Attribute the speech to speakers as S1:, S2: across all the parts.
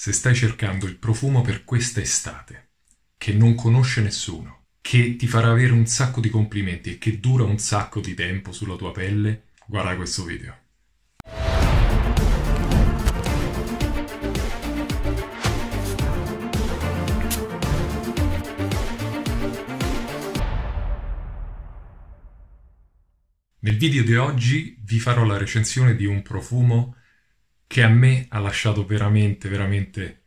S1: se stai cercando il profumo per questa estate, che non conosce nessuno, che ti farà avere un sacco di complimenti e che dura un sacco di tempo sulla tua pelle, guarda questo video. Nel video di oggi vi farò la recensione di un profumo che a me ha lasciato veramente, veramente...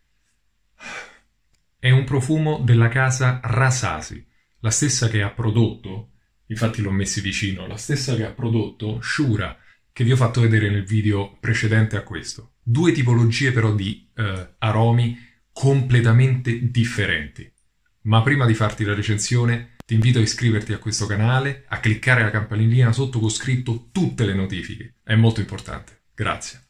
S1: È un profumo della casa Rasasi, la stessa che ha prodotto, infatti l'ho messi vicino, la stessa che ha prodotto Shura, che vi ho fatto vedere nel video precedente a questo. Due tipologie però di eh, aromi completamente differenti. Ma prima di farti la recensione, ti invito a iscriverti a questo canale, a cliccare la campanellina sotto con scritto tutte le notifiche. È molto importante. Grazie.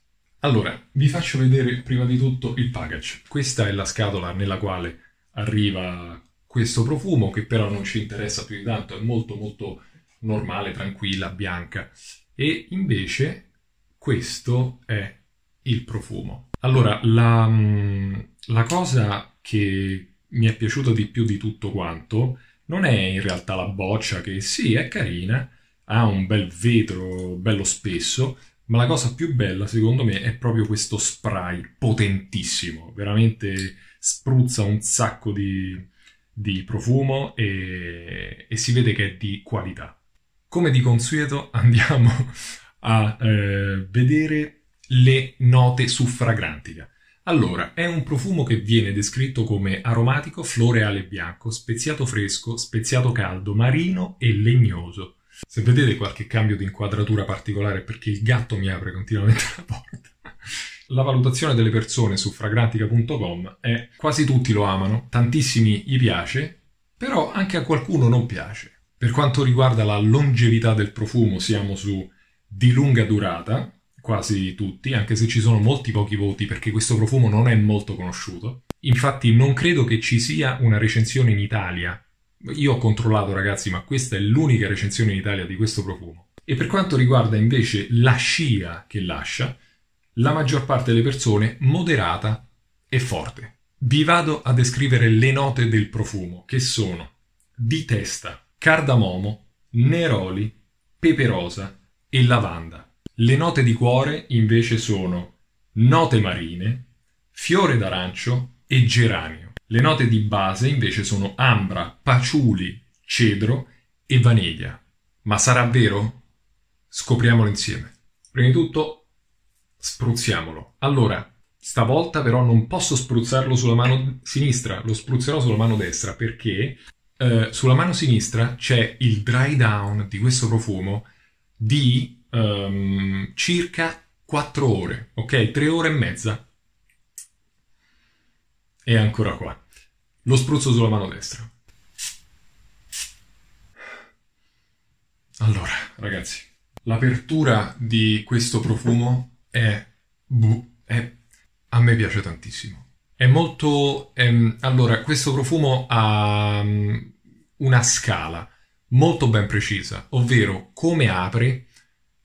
S1: Allora, vi faccio vedere prima di tutto il package. Questa è la scatola nella quale arriva questo profumo, che però non ci interessa più di tanto, è molto molto normale, tranquilla, bianca. E invece questo è il profumo. Allora, la, mm, la cosa che mi è piaciuta di più di tutto quanto non è in realtà la boccia, che sì, è carina, ha un bel vetro bello spesso, ma la cosa più bella, secondo me, è proprio questo spray potentissimo. Veramente spruzza un sacco di, di profumo e, e, si vede che è di qualità. Come di consueto andiamo a eh, vedere le note su Fragrantica. Allora, è un profumo che viene descritto come aromatico, floreale bianco, speziato fresco, speziato caldo, marino e legnoso. Se vedete qualche cambio di inquadratura particolare perché il gatto mi apre continuamente la porta. La valutazione delle persone su fragrantica.com è quasi tutti lo amano, tantissimi gli piace, però anche a qualcuno non piace. Per quanto riguarda la longevità del profumo siamo su di lunga durata, quasi tutti, anche se ci sono molti pochi voti perché questo profumo non è molto conosciuto. Infatti non credo che ci sia una recensione in Italia io ho controllato ragazzi, ma questa è l'unica recensione in Italia di questo profumo. E per quanto riguarda invece la scia che lascia, la maggior parte delle persone moderata e forte. Vi vado a descrivere le note del profumo, che sono di testa, cardamomo, neroli, pepe rosa e lavanda. Le note di cuore invece sono note marine, fiore d'arancio e geranio. Le note di base invece sono ambra, paciuli, cedro e vaniglia. Ma sarà vero? Scopriamolo insieme. Prima di tutto spruzziamolo. Allora, stavolta però non posso spruzzarlo sulla mano sinistra, lo spruzzerò sulla mano destra perché eh, sulla mano sinistra c'è il dry down di questo profumo di um, circa 4 ore, ok? 3 ore e mezza e ancora qua. Lo spruzzo sulla mano destra. Allora, ragazzi, l'apertura di questo profumo è... Bu, è a me piace tantissimo. È molto... Ehm, allora, questo profumo ha mm, una scala molto ben precisa, ovvero come apre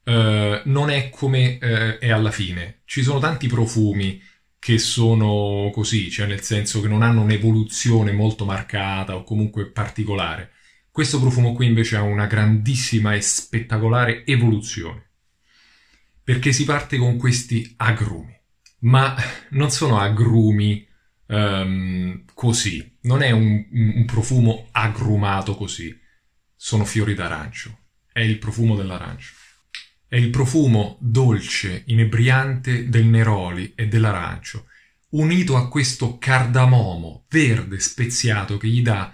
S1: eh, non è come eh, è alla fine. Ci sono tanti profumi che sono così, cioè nel senso che non hanno un'evoluzione molto marcata o comunque particolare. Questo profumo qui invece ha una grandissima e spettacolare evoluzione, perché si parte con questi agrumi, ma non sono agrumi um, così, non è un, un profumo agrumato così, sono fiori d'arancio, è il profumo dell'arancio. È il profumo dolce, inebriante del neroli e dell'arancio, unito a questo cardamomo verde speziato che gli dà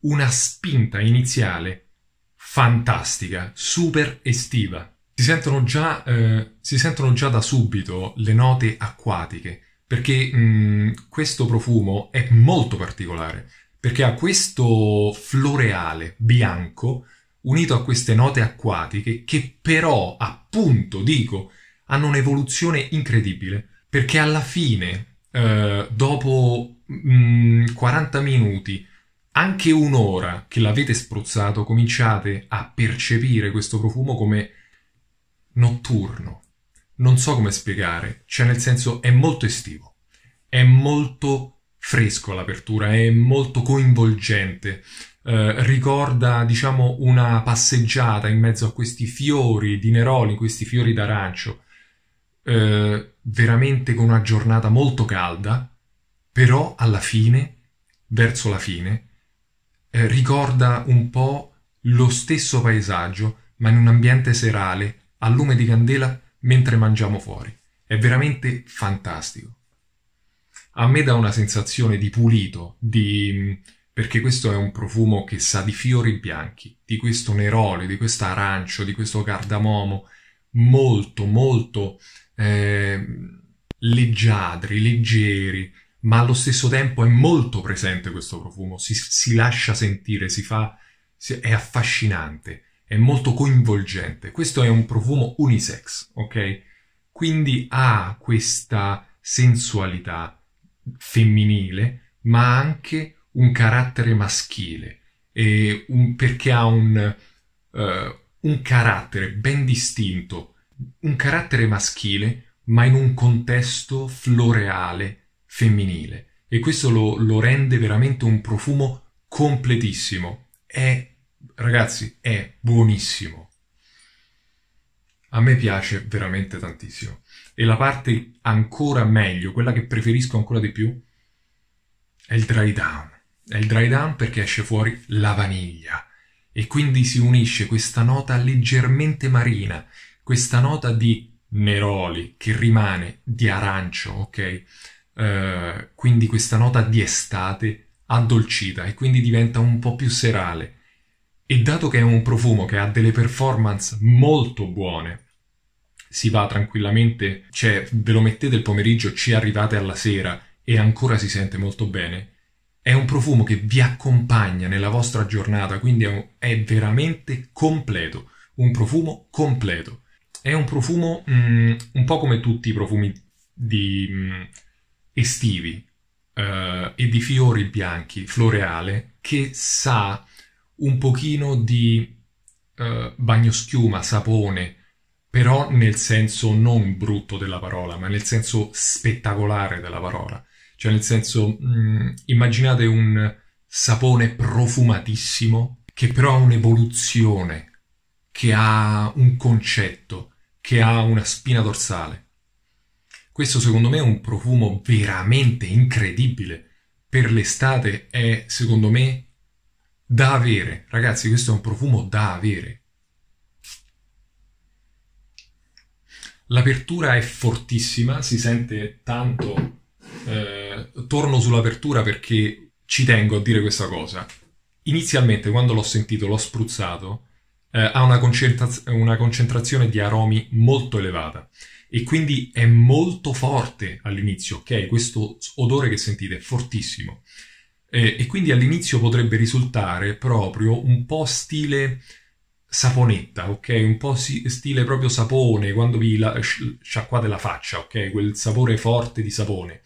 S1: una spinta iniziale fantastica, super estiva. Si sentono già, eh, si sentono già da subito le note acquatiche, perché mh, mm, questo profumo è molto particolare, perché ha questo floreale bianco unito a queste note acquatiche che però, appunto, dico, hanno un'evoluzione incredibile, perché alla fine, eh, dopo mh, mm, 40 minuti, anche un'ora che l'avete spruzzato, cominciate a percepire questo profumo come notturno. Non so come spiegare, cioè nel senso è molto estivo, è molto fresco l'apertura, è molto coinvolgente. Eh, ricorda, diciamo, una passeggiata in mezzo a questi fiori di Neroli, questi fiori d'arancio, eh, veramente con una giornata molto calda, però alla fine, verso la fine, eh, ricorda un po' lo stesso paesaggio, ma in un ambiente serale, a lume di candela, mentre mangiamo fuori. È veramente fantastico a me dà una sensazione di pulito, di... perché questo è un profumo che sa di fiori bianchi, di questo nerolio, di questo arancio, di questo cardamomo, molto, molto eh, leggiadri, leggeri, ma allo stesso tempo è molto presente questo profumo, si, si lascia sentire, si fa, si, è affascinante, è molto coinvolgente. Questo è un profumo unisex, ok? Quindi ha questa sensualità, femminile, ma anche un carattere maschile, un, perché ha un, uh, un carattere ben distinto, un carattere maschile, ma in un contesto floreale femminile. E questo lo, lo rende veramente un profumo completissimo. È, ragazzi, è buonissimo. A me piace veramente tantissimo. E la parte ancora meglio, quella che preferisco ancora di più, è il dry down. È il dry down perché esce fuori la vaniglia e quindi si unisce questa nota leggermente marina, questa nota di Neroli che rimane di arancio, ok? Uh, quindi questa nota di estate addolcita e quindi diventa un po' più serale. E dato che è un profumo che ha delle performance molto buone, si va tranquillamente, cioè ve lo mettete il pomeriggio, ci arrivate alla sera e ancora si sente molto bene, è un profumo che vi accompagna nella vostra giornata, quindi è, veramente completo, un profumo completo. È un profumo mm, un po' come tutti i profumi di, mm, estivi uh, e di fiori bianchi, floreale, che sa un pochino di uh, bagnoschiuma, sapone, però nel senso non brutto della parola, ma nel senso spettacolare della parola. Cioè nel senso, mh, mm, immaginate un sapone profumatissimo che però ha un'evoluzione, che ha un concetto, che ha una spina dorsale. Questo secondo me è un profumo veramente incredibile. Per l'estate è, secondo me, da avere. Ragazzi, questo è un profumo da avere l'apertura è fortissima, si sente tanto. Eh, torno sull'apertura perché ci tengo a dire questa cosa. Inizialmente, quando l'ho sentito, l'ho spruzzato, eh, ha una, concentra- una concentrazione di aromi molto elevata e quindi è molto forte all'inizio, ok? Questo odore che sentite è fortissimo. Eh, e quindi all'inizio potrebbe risultare proprio un po' stile saponetta, ok? Un po' si- stile proprio sapone, quando vi la- sciacquate la faccia, ok? Quel sapore forte di sapone.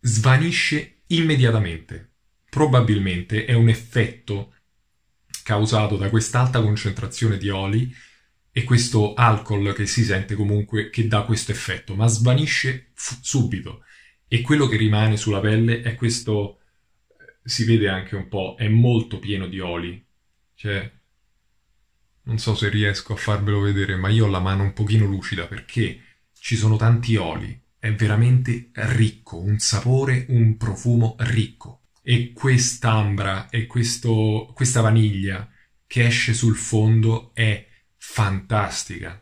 S1: Svanisce immediatamente. Probabilmente è un effetto causato da quest'alta concentrazione di oli e questo alcol che si sente comunque che dà questo effetto, ma svanisce f- subito. E quello che rimane sulla pelle è questo, eh, si vede anche un po', è molto pieno di oli. Cioè, non so se riesco a farvelo vedere, ma io ho la mano un pochino lucida perché ci sono tanti oli. È veramente ricco, un sapore, un profumo ricco. E quest'ambra e questo, questa vaniglia che esce sul fondo è fantastica.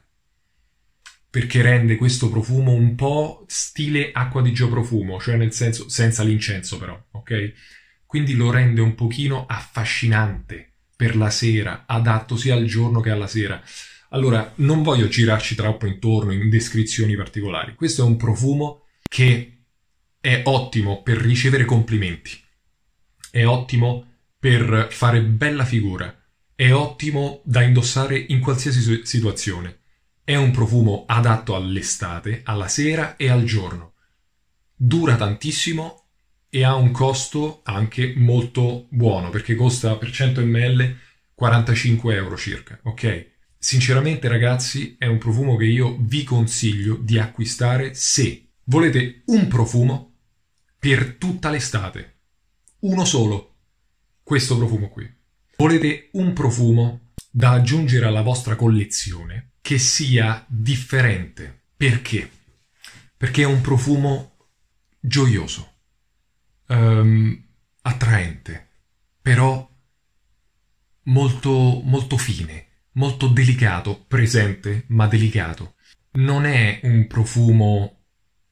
S1: Perché rende questo profumo un po' stile acqua di geoprofumo, cioè nel senso senza l'incenso però, ok? Quindi lo rende un pochino affascinante per la sera, adatto sia al giorno che alla sera. Allora, non voglio girarci troppo intorno in descrizioni particolari. Questo è un profumo che è ottimo per ricevere complimenti, è ottimo per fare bella figura, è ottimo da indossare in qualsiasi situazione. È un profumo adatto all'estate, alla sera e al giorno. Dura tantissimo e ha un costo anche molto buono perché costa per 100 ml 45 euro circa, ok? Sinceramente ragazzi è un profumo che io vi consiglio di acquistare se volete un profumo per tutta l'estate, uno solo, questo profumo qui. Volete un profumo da aggiungere alla vostra collezione che sia differente. Perché? Perché è un profumo gioioso um, attraente, però molto, molto fine, molto delicato, presente ma delicato. Non è un profumo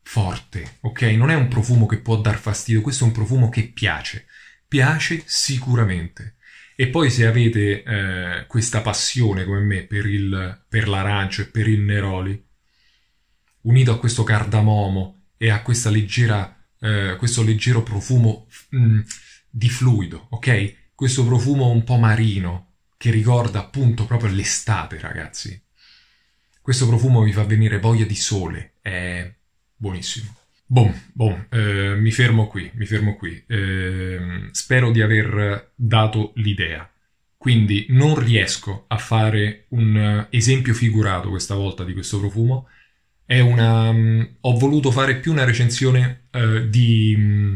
S1: forte, ok? Non è un profumo che può dar fastidio, questo è un profumo che piace, piace sicuramente. E poi se avete eh, questa passione come me per, il, per l'arancio e per il Neroli, unito a questo cardamomo e a questa leggera eh, questo leggero profumo mh, mm, di fluido, ok? Questo profumo un po' marino che ricorda appunto proprio l'estate, ragazzi. Questo profumo mi fa venire voglia di sole, è buonissimo. Boom, boom, eh, mi fermo qui, mi fermo qui. Eh, spero di aver dato l'idea. Quindi non riesco a fare un eh, esempio figurato questa volta di questo profumo, è una... Mh, mm, ho voluto fare più una recensione eh, di, mh, mm,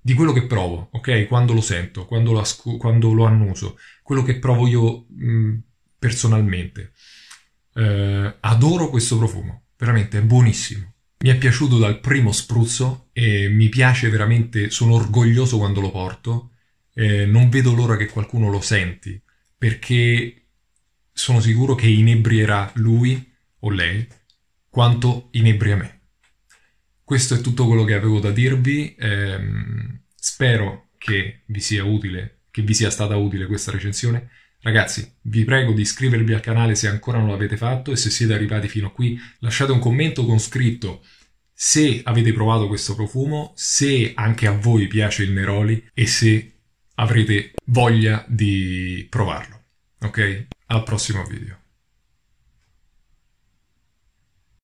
S1: di, quello che provo, ok? Quando lo sento, quando lo, ascu- quando lo annuso, quello che provo io mh, mm, personalmente. Eh, adoro questo profumo, veramente è buonissimo. Mi è piaciuto dal primo spruzzo e mi piace veramente, sono orgoglioso quando lo porto. Eh, non vedo l'ora che qualcuno lo senti perché sono sicuro che inebrierà lui o lei quanto inebria me. Questo è tutto quello che avevo da dirvi, ehm, spero che vi sia utile, che vi sia stata utile questa recensione. Ragazzi, vi prego di iscrivervi al canale se ancora non l'avete fatto e se siete arrivati fino a qui lasciate un commento con scritto se avete provato questo profumo, se anche a voi piace il Neroli e se avrete voglia di provarlo. Ok? Al prossimo video.